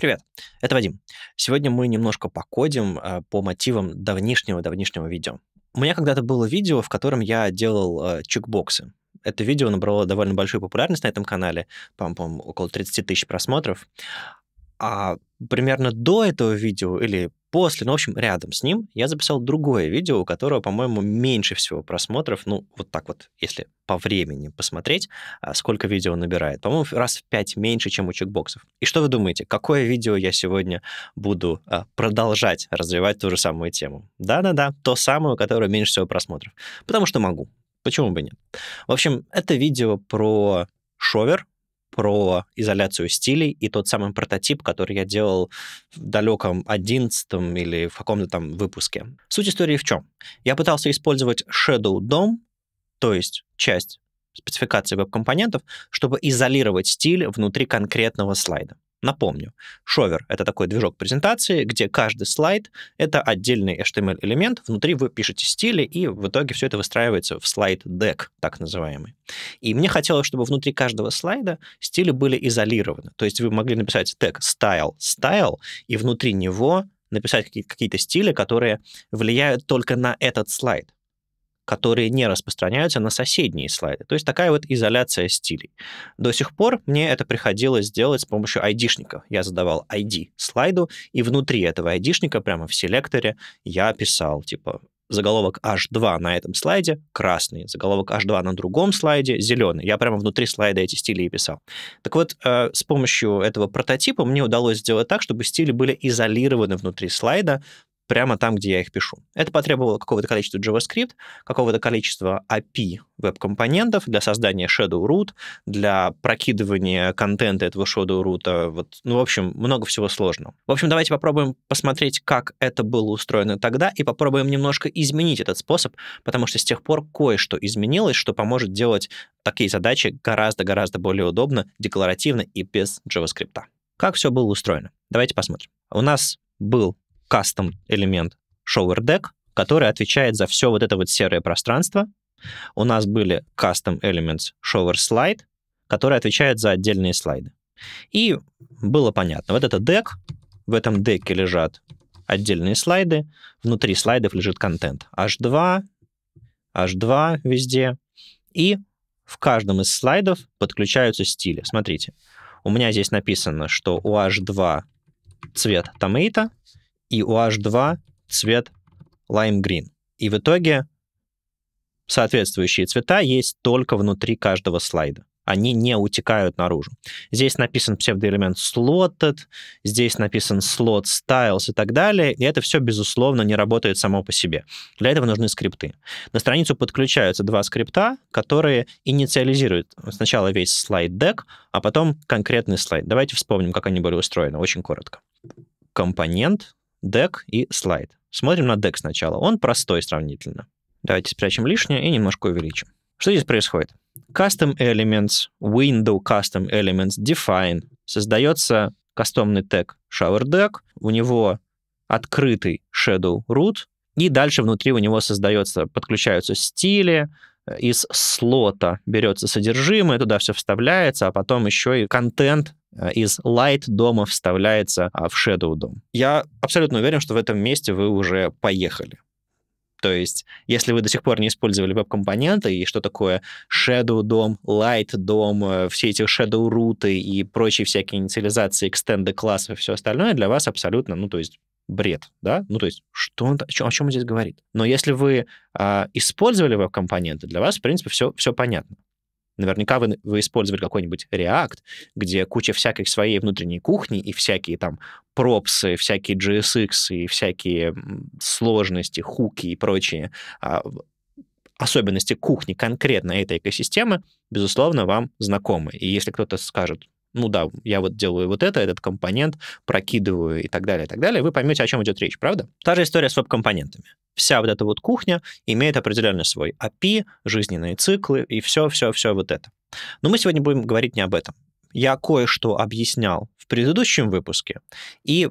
Привет, это Вадим. Сегодня мы немножко покодим э, по мотивам давнишнего-давнишнего видео. У меня когда-то было видео, в котором я делал э, чекбоксы. Это видео набрало довольно большую популярность на этом канале, по-моему, около 30 тысяч просмотров. А примерно до этого видео или После, ну, в общем, рядом с ним я записал другое видео, у которого, по-моему, меньше всего просмотров. Ну, вот так вот, если по времени посмотреть, а, сколько видео набирает. По-моему, раз в пять меньше, чем у чекбоксов. И что вы думаете, какое видео я сегодня буду а, продолжать развивать ту же самую тему? Да-да-да, то самое, у которого меньше всего просмотров. Потому что могу. Почему бы нет? В общем, это видео про шовер, про изоляцию стилей и тот самый прототип, который я делал в далеком 11 или в каком-то там выпуске. Суть истории в чем? Я пытался использовать Shadow DOM, то есть часть спецификации веб-компонентов, чтобы изолировать стиль внутри конкретного слайда. Напомню, шовер — это такой движок презентации, где каждый слайд — это отдельный HTML-элемент, эм внутри вы пишете стили, и в итоге все это выстраивается в слайд-дек, так называемый. И мне хотелось, чтобы внутри каждого слайда стили были изолированы. То есть вы могли написать тег style, style, и внутри него написать какие-то стили, которые влияют только на этот слайд которые не распространяются на соседние слайды. То есть такая вот изоляция стилей. До сих пор мне это приходилось делать с помощью айдишников. Я задавал ID слайду, и внутри этого айдишника прямо в селекторе я писал, типа, заголовок H2 на этом слайде красный, заголовок H2 на другом слайде зеленый. Я прямо внутри слайда эти стили и писал. Так вот, э, с помощью этого прототипа мне удалось сделать так, чтобы стили были изолированы внутри слайда, прямо там, где я их пишу. Это потребовало какого-то количества JavaScript, какого-то количества API веб-компонентов для создания Shadow Root, для прокидывания контента этого Shadow Root. Вот, ну, в общем, много всего сложного. В общем, давайте попробуем посмотреть, как это было устроено тогда, и попробуем немножко изменить этот способ, потому что с тех пор кое-что изменилось, что поможет делать такие задачи гораздо-гораздо более удобно, декларативно и без JavaScript. Как все было устроено? Давайте посмотрим. У нас был кастом элемент Shower Deck, который отвечает за все вот это вот серое пространство. У нас были Custom Elements Shower Slide, который отвечает за отдельные слайды. И было понятно, вот это дек, в этом деке лежат отдельные слайды, внутри слайдов лежит контент. H2, H2 везде. И в каждом из слайдов подключаются стили. Смотрите, у меня здесь написано, что у H2 цвет томейта, и у H2 цвет lime green. И в итоге соответствующие цвета есть только внутри каждого слайда. Они не утекают наружу. Здесь написан псевдоэлемент slotted, здесь написан slot styles и так далее, и это все, безусловно, не работает само по себе. Для этого нужны скрипты. На страницу подключаются два скрипта, которые инициализируют сначала весь слайд-дек, а потом конкретный слайд. Давайте вспомним, как они были устроены, очень коротко. Компонент, Дек и слайд. Смотрим на дек сначала. Он простой сравнительно. Давайте спрячем лишнее и немножко увеличим. Что здесь происходит? Custom Elements, Window Custom Elements, Define. Создается кастомный тег Shower ShowerDeck, у него открытый Shadow Root, и дальше внутри у него создается, подключаются стили, из слота берется содержимое, туда все вставляется, а потом еще и контент э, из Light дома вставляется а, в Shadow дом. Я абсолютно уверен, что в этом месте вы уже поехали. То есть, если вы до сих пор не использовали веб-компоненты, и что такое Shadow DOM, Light DOM, э, все эти Shadow руты и прочие всякие инициализации, экстенды классов и все остальное, для вас абсолютно, ну, то есть, бред, да? Ну, то есть, что он, о, чем, о чем он здесь говорит? Но если вы э, использовали веб-компоненты, для вас, в принципе, все, все понятно. Наверняка вы, вы использовали какой-нибудь React, где куча всякой своей внутренней кухни и всякие там пропсы, всякие JSX и всякие сложности, хуки и прочие э, особенности кухни конкретно этой экосистемы, безусловно, вам знакомы. И если кто-то скажет, ну да, я вот делаю вот это, этот компонент, прокидываю и так далее, и так далее, вы поймете, о чем идет речь, правда? Та же история с веб-компонентами. Вся вот эта вот кухня имеет определенно свой API, жизненные циклы и все-все-все вот это. Но мы сегодня будем говорить не об этом. Я кое-что объяснял в предыдущем выпуске, и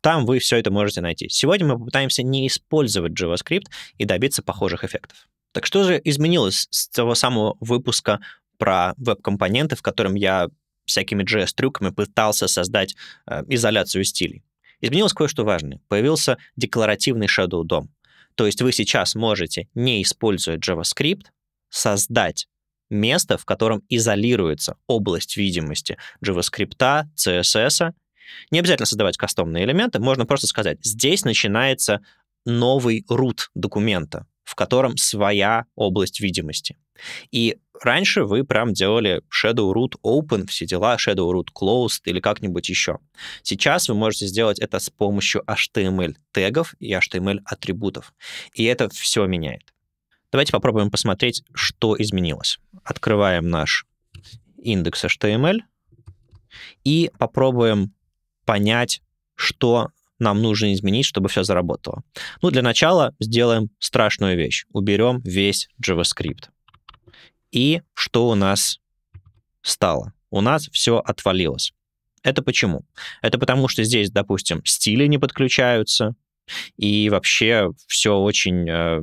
там вы все это можете найти. Сегодня мы попытаемся не использовать JavaScript и добиться похожих эффектов. Так что же изменилось с того самого выпуска про веб-компоненты, в котором я всякими JS-трюками пытался создать э, изоляцию стилей. Изменилось кое-что важное. Появился декларативный Shadow DOM. То есть вы сейчас можете, не используя JavaScript, создать место, в котором изолируется область видимости JavaScript, CSS. Не обязательно создавать кастомные элементы, можно просто сказать, здесь начинается новый root документа, в котором своя область видимости. И раньше вы прям делали Shadow Root Open, все дела, Shadow Root Closed или как-нибудь еще. Сейчас вы можете сделать это с помощью HTML тегов и HTML атрибутов. И это все меняет. Давайте попробуем посмотреть, что изменилось. Открываем наш индекс HTML и попробуем понять, что нам нужно изменить, чтобы все заработало? Ну, для начала сделаем страшную вещь. Уберем весь JavaScript. И что у нас стало? У нас все отвалилось. Это почему? Это потому, что здесь, допустим, стили не подключаются, и вообще все очень э,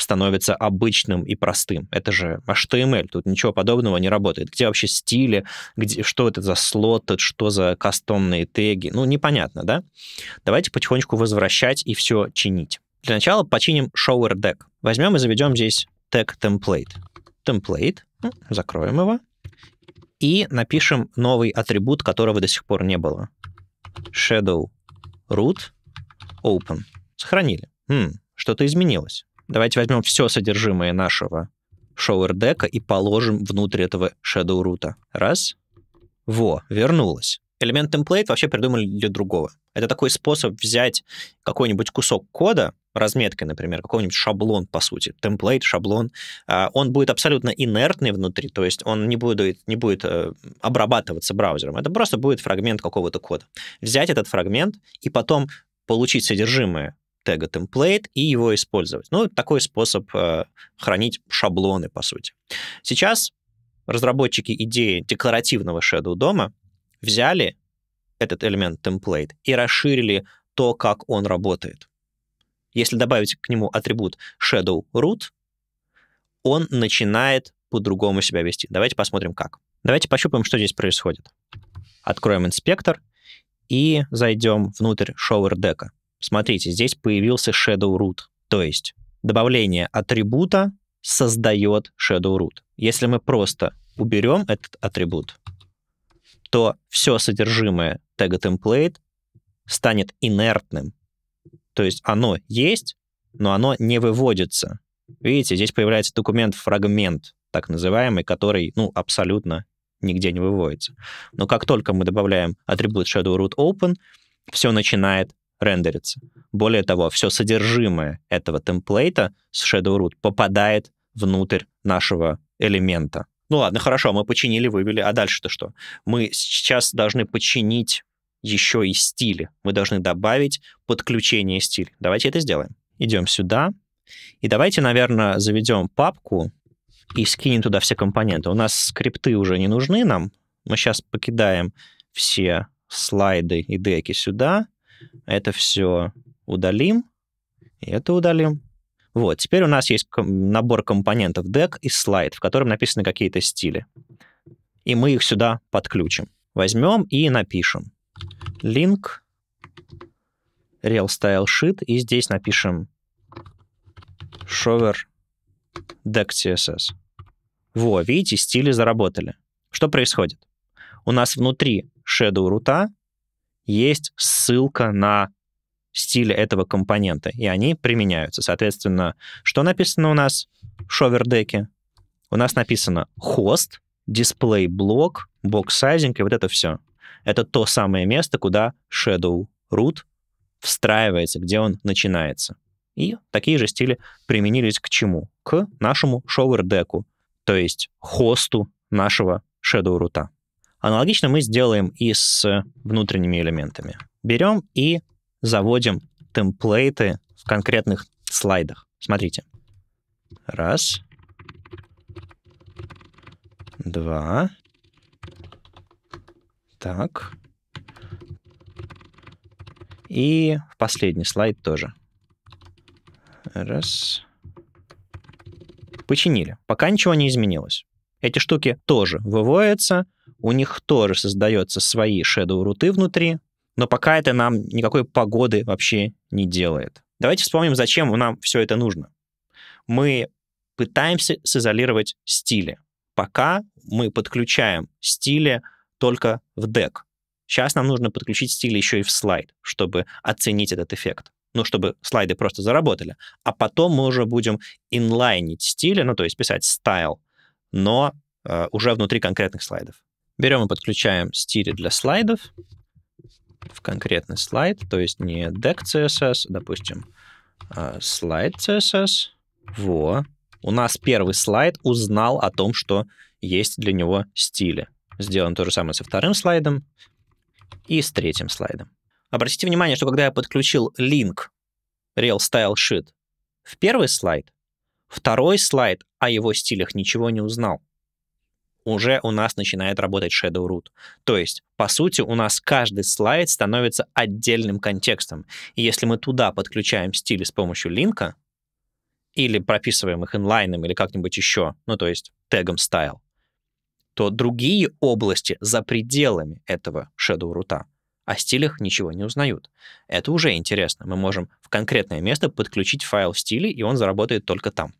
становится обычным и простым. Это же HTML, тут ничего подобного не работает. Где вообще стили, где, что это за слот, что за кастомные теги, ну, непонятно, да? Давайте потихонечку возвращать и все чинить. Для начала починим shower deck. Возьмем и заведем здесь тег template. Template, ну, закроем его, и напишем новый атрибут, которого до сих пор не было. Shadow root open. Сохранили. Хм, что-то изменилось. Давайте возьмем все содержимое нашего шоуэрдека и положим внутрь этого шедоу рута. Раз. Во, вернулось. Элемент темплейт вообще придумали для другого. Это такой способ взять какой-нибудь кусок кода, разметкой, например, какой-нибудь шаблон, по сути, темплейт, шаблон, а, он будет абсолютно инертный внутри, то есть он не будет, не будет э, обрабатываться браузером. Это просто будет фрагмент какого-то кода. Взять этот фрагмент и потом получить содержимое тега template и его использовать. Ну, такой способ э, хранить шаблоны, по сути. Сейчас разработчики идеи декларативного shadow дома взяли этот элемент template и расширили то, как он работает. Если добавить к нему атрибут shadow root, он начинает по-другому себя вести. Давайте посмотрим, как. Давайте пощупаем, что здесь происходит. Откроем инспектор и зайдем внутрь шоуэр дека. Смотрите, здесь появился shadow root, то есть добавление атрибута создает shadow root. Если мы просто уберем этот атрибут, то все содержимое тега template станет инертным. То есть оно есть, но оно не выводится. Видите, здесь появляется документ фрагмент, так называемый, который, ну, абсолютно нигде не выводится. Но как только мы добавляем атрибут shadow root open, все начинает рендерится. Более того, все содержимое этого темплейта с ShadowRoot попадает внутрь нашего элемента. Ну ладно, хорошо, мы починили, вывели, а дальше-то что? Мы сейчас должны починить еще и стили. Мы должны добавить подключение стиля. Давайте это сделаем. Идем сюда. И давайте, наверное, заведем папку и скинем туда все компоненты. У нас скрипты уже не нужны нам. Мы сейчас покидаем все слайды и деки сюда. Это все удалим, и это удалим. Вот, теперь у нас есть набор компонентов deck и слайд, в котором написаны какие-то стили. И мы их сюда подключим. Возьмем и напишем link real style sheet, и здесь напишем shower deck CSS. Во, видите, стили заработали. Что происходит? У нас внутри shadow рута есть ссылка на стиль этого компонента, и они применяются. Соответственно, что написано у нас в шовердеке? У нас написано хост, дисплей блок, бокс сайзинг и вот это все. Это то самое место, куда Shadow Root встраивается, где он начинается. И такие же стили применились к чему? К нашему шовердеку, то есть хосту нашего Shadow Root. Аналогично мы сделаем и с внутренними элементами. Берем и заводим темплейты в конкретных слайдах. Смотрите. Раз. Два. Так. И последний слайд тоже. Раз. Починили. Пока ничего не изменилось. Эти штуки тоже выводятся, у них тоже создаются свои shadow-руты внутри, но пока это нам никакой погоды вообще не делает. Давайте вспомним, зачем нам все это нужно. Мы пытаемся сизолировать стили. Пока мы подключаем стили только в дек. Сейчас нам нужно подключить стили еще и в слайд, чтобы оценить этот эффект. Ну, чтобы слайды просто заработали. А потом мы уже будем инлайнить стили, ну, то есть писать style, но э, уже внутри конкретных слайдов. Берем и подключаем стили для слайдов в конкретный слайд, то есть не deck CSS, а, допустим, а, слайд CSS. Во. У нас первый слайд узнал о том, что есть для него стили. Сделаем то же самое со вторым слайдом и с третьим слайдом. Обратите внимание, что когда я подключил link Real Style Sheet в первый слайд, второй слайд о его стилях ничего не узнал уже у нас начинает работать Shadow Root. То есть, по сути, у нас каждый слайд становится отдельным контекстом. И если мы туда подключаем стили с помощью линка, или прописываем их инлайном, или как-нибудь еще, ну, то есть тегом style, то другие области за пределами этого Shadow Root о стилях ничего не узнают. Это уже интересно. Мы можем в конкретное место подключить файл стилей, и он заработает только там.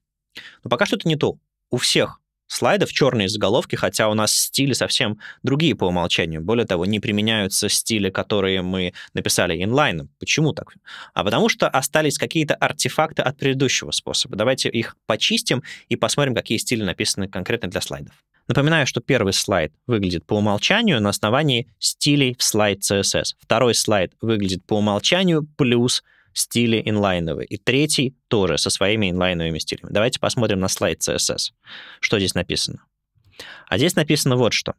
Но пока что это не то. У всех слайдов, черные заголовки, хотя у нас стили совсем другие по умолчанию. Более того, не применяются стили, которые мы написали инлайном. Почему так? А потому что остались какие-то артефакты от предыдущего способа. Давайте их почистим и посмотрим, какие стили написаны конкретно для слайдов. Напоминаю, что первый слайд выглядит по умолчанию на основании стилей в слайд CSS. Второй слайд выглядит по умолчанию плюс стили инлайновые. И третий тоже со своими инлайновыми стилями. Давайте посмотрим на слайд CSS. Что здесь написано? А здесь написано вот что.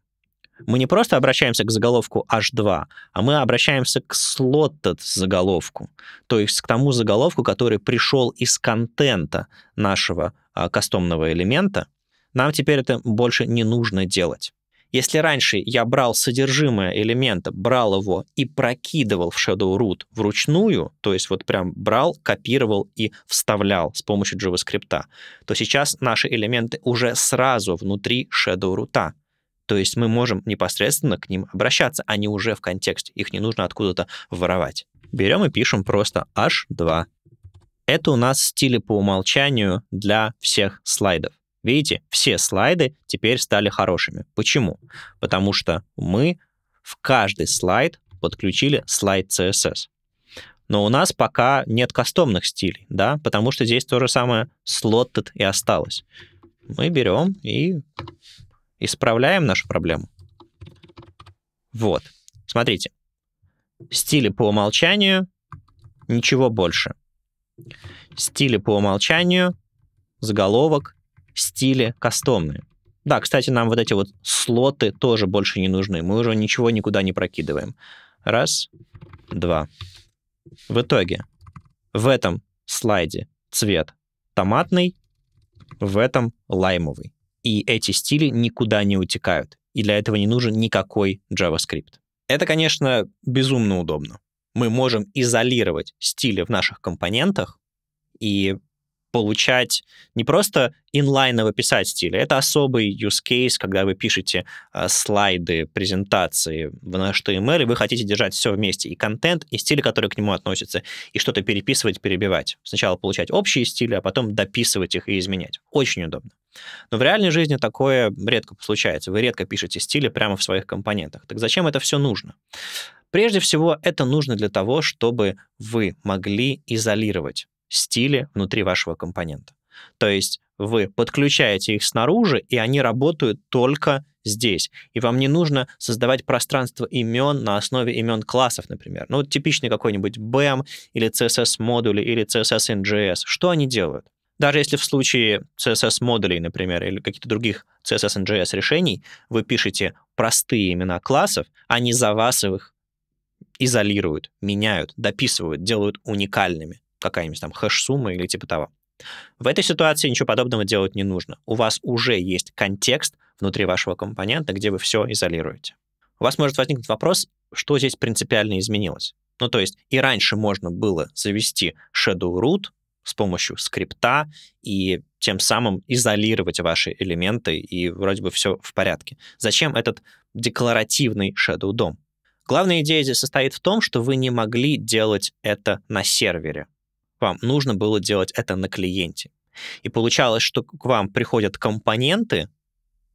Мы не просто обращаемся к заголовку H2, а мы обращаемся к slotted заголовку, то есть к тому заголовку, который пришел из контента нашего а, кастомного элемента. Нам теперь это больше не нужно делать. Если раньше я брал содержимое элемента, брал его и прокидывал в Shadow Root вручную, то есть вот прям брал, копировал и вставлял с помощью JavaScript, то сейчас наши элементы уже сразу внутри Shadow Root. То есть мы можем непосредственно к ним обращаться, они уже в контексте, их не нужно откуда-то воровать. Берем и пишем просто h2. Это у нас стили по умолчанию для всех слайдов. Видите, все слайды теперь стали хорошими. Почему? Потому что мы в каждый слайд подключили слайд CSS. Но у нас пока нет кастомных стилей, да, потому что здесь то же самое slotted и осталось. Мы берем и исправляем нашу проблему. Вот, смотрите. Стили по умолчанию, ничего больше. Стили по умолчанию, заголовок стили кастомные. Да, кстати, нам вот эти вот слоты тоже больше не нужны. Мы уже ничего никуда не прокидываем. Раз, два. В итоге в этом слайде цвет томатный, в этом лаймовый. И эти стили никуда не утекают. И для этого не нужен никакой JavaScript. Это, конечно, безумно удобно. Мы можем изолировать стили в наших компонентах, и получать не просто инлайново писать стили, это особый use case, когда вы пишете э, слайды, презентации в наш HTML, и вы хотите держать все вместе, и контент, и стили, которые к нему относятся, и что-то переписывать, перебивать. Сначала получать общие стили, а потом дописывать их и изменять. Очень удобно. Но в реальной жизни такое редко случается. Вы редко пишете стили прямо в своих компонентах. Так зачем это все нужно? Прежде всего, это нужно для того, чтобы вы могли изолировать стиле внутри вашего компонента. То есть вы подключаете их снаружи, и они работают только здесь. И вам не нужно создавать пространство имен на основе имен классов, например. Ну, типичный какой-нибудь BAM или CSS-модули или CSS-NGS. Что они делают? Даже если в случае CSS-модулей, например, или каких-то других CSS-NGS решений, вы пишете простые имена классов, они за вас их изолируют, меняют, дописывают, делают уникальными какая-нибудь там хэш-сумма или типа того. В этой ситуации ничего подобного делать не нужно. У вас уже есть контекст внутри вашего компонента, где вы все изолируете. У вас может возникнуть вопрос, что здесь принципиально изменилось. Ну, то есть и раньше можно было завести shadow root с помощью скрипта и тем самым изолировать ваши элементы, и вроде бы все в порядке. Зачем этот декларативный shadow DOM? Главная идея здесь состоит в том, что вы не могли делать это на сервере вам нужно было делать это на клиенте. И получалось, что к вам приходят компоненты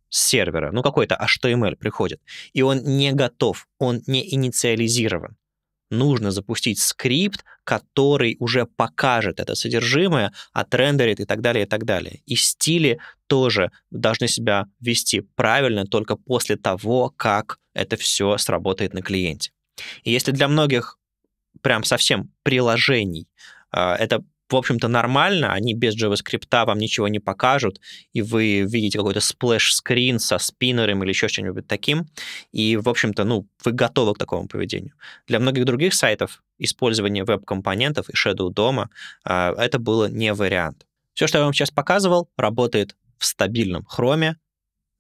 с сервера, ну какой-то HTML приходит, и он не готов, он не инициализирован. Нужно запустить скрипт, который уже покажет это содержимое, отрендерит и так далее, и так далее. И стили тоже должны себя вести правильно только после того, как это все сработает на клиенте. И если для многих прям совсем приложений а, это в общем-то, нормально, они без JavaScript вам ничего не покажут, и вы видите какой-то сплэш-скрин со спиннером или еще что-нибудь таким, и, в общем-то, ну, вы готовы к такому поведению. Для многих других сайтов использование веб-компонентов и Shadow дома а, это было не вариант. Все, что я вам сейчас показывал, работает в стабильном хроме,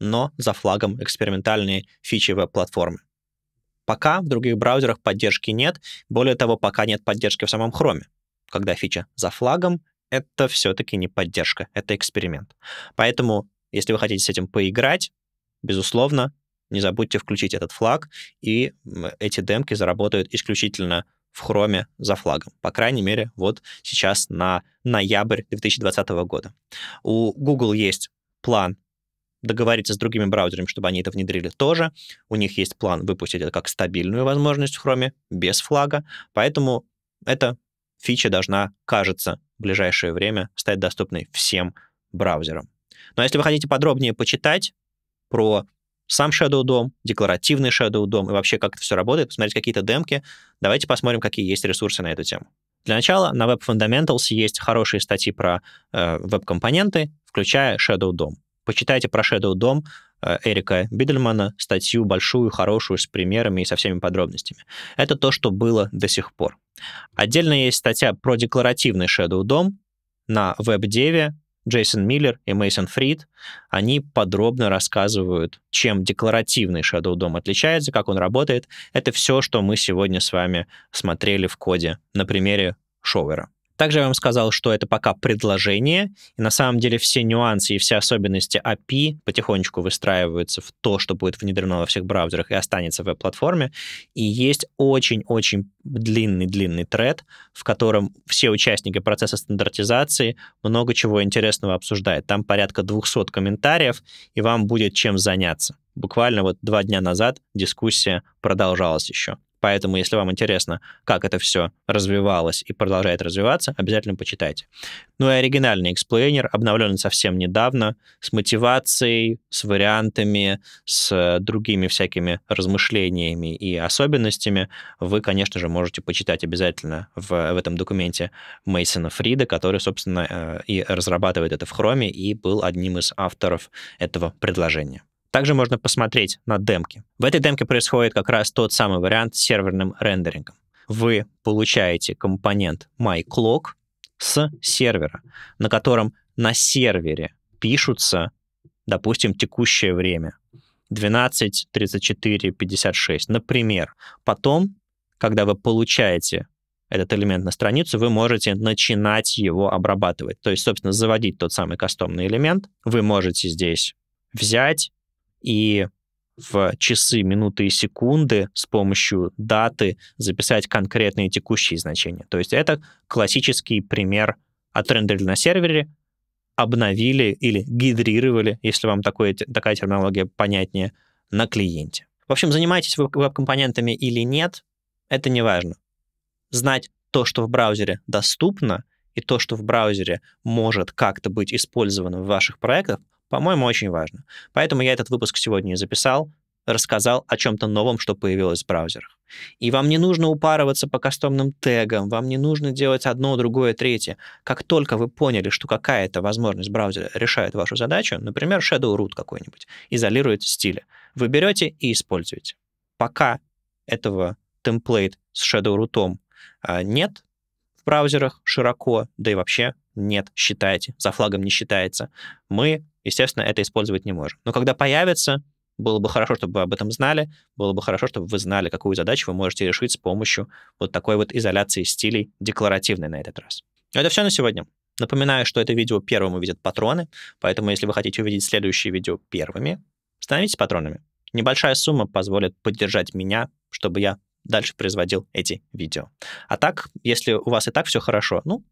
но за флагом экспериментальные фичи веб-платформы. Пока в других браузерах поддержки нет, более того, пока нет поддержки в самом хроме когда фича за флагом, это все-таки не поддержка, это эксперимент. Поэтому, если вы хотите с этим поиграть, безусловно, не забудьте включить этот флаг, и эти демки заработают исключительно в хроме за флагом. По крайней мере, вот сейчас на ноябрь 2020 года. У Google есть план договориться с другими браузерами, чтобы они это внедрили тоже. У них есть план выпустить это как стабильную возможность в хроме, без флага. Поэтому это фича должна, кажется, в ближайшее время стать доступной всем браузерам. Но ну, а если вы хотите подробнее почитать про сам Shadow DOM, декларативный Shadow DOM и вообще как это все работает, посмотреть какие-то демки, давайте посмотрим, какие есть ресурсы на эту тему. Для начала на Web Fundamentals есть хорошие статьи про э, веб-компоненты, включая Shadow DOM. Почитайте про Shadow DOM э, Эрика Бидельмана, статью большую, хорошую, с примерами и со всеми подробностями. Это то, что было до сих пор. Отдельно есть статья про декларативный Shadow DOM на WebDev. Джейсон Миллер и Мейсон Фрид, они подробно рассказывают, чем декларативный Shadow DOM отличается, как он работает. Это все, что мы сегодня с вами смотрели в коде на примере шовера. Также я вам сказал, что это пока предложение, и на самом деле все нюансы и все особенности API потихонечку выстраиваются в то, что будет внедрено во всех браузерах и останется в веб-платформе. И есть очень-очень длинный-длинный тред, в котором все участники процесса стандартизации много чего интересного обсуждают. Там порядка 200 комментариев, и вам будет чем заняться. Буквально вот два дня назад дискуссия продолжалась еще. Поэтому, если вам интересно, как это все развивалось и продолжает развиваться, обязательно почитайте. Ну и оригинальный эксплейнер, обновленный совсем недавно, с мотивацией, с вариантами, с э, другими всякими размышлениями и особенностями, вы, конечно же, можете почитать обязательно в, в этом документе Мейсона Фрида, который, собственно, э, и разрабатывает это в Хроме и был одним из авторов этого предложения. Также можно посмотреть на демки. В этой демке происходит как раз тот самый вариант с серверным рендерингом. Вы получаете компонент MyClock с сервера, на котором на сервере пишутся, допустим, текущее время. 12, 34, 56, например. Потом, когда вы получаете этот элемент на страницу, вы можете начинать его обрабатывать. То есть, собственно, заводить тот самый кастомный элемент. Вы можете здесь взять и в часы, минуты и секунды с помощью даты записать конкретные текущие значения. То есть это классический пример отрендерили на сервере, обновили или гидрировали, если вам такое, такая терминология понятнее, на клиенте. В общем, занимаетесь вы веб-компонентами или нет, это не важно. Знать то, что в браузере доступно, и то, что в браузере может как-то быть использовано в ваших проектах – по-моему, очень важно. Поэтому я этот выпуск сегодня записал, рассказал о чем-то новом, что появилось в браузерах. И вам не нужно упарываться по кастомным тегам, вам не нужно делать одно, другое, третье. Как только вы поняли, что какая-то возможность браузера решает вашу задачу, например, Shadow Root какой-нибудь, изолирует стили, вы берете и используете. Пока этого темплейт с Shadow Root а, нет в браузерах широко, да и вообще нет, считайте, за флагом не считается, мы естественно, это использовать не можем. Но когда появится, было бы хорошо, чтобы вы об этом знали, было бы хорошо, чтобы вы знали, какую задачу вы можете решить с помощью вот такой вот изоляции стилей, декларативной на этот раз. Ну, это все на сегодня. Напоминаю, что это видео первым увидят патроны, поэтому если вы хотите увидеть следующие видео первыми, становитесь патронами. Небольшая сумма позволит поддержать меня, чтобы я дальше производил эти видео. А так, если у вас и так все хорошо, ну,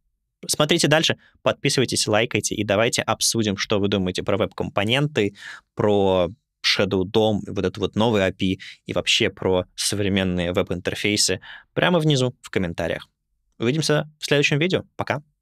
Смотрите дальше, подписывайтесь, лайкайте и давайте обсудим, что вы думаете про веб-компоненты, про Shadow DOM, вот этот вот новый API и вообще про современные веб-интерфейсы прямо внизу в комментариях. Увидимся в следующем видео. Пока!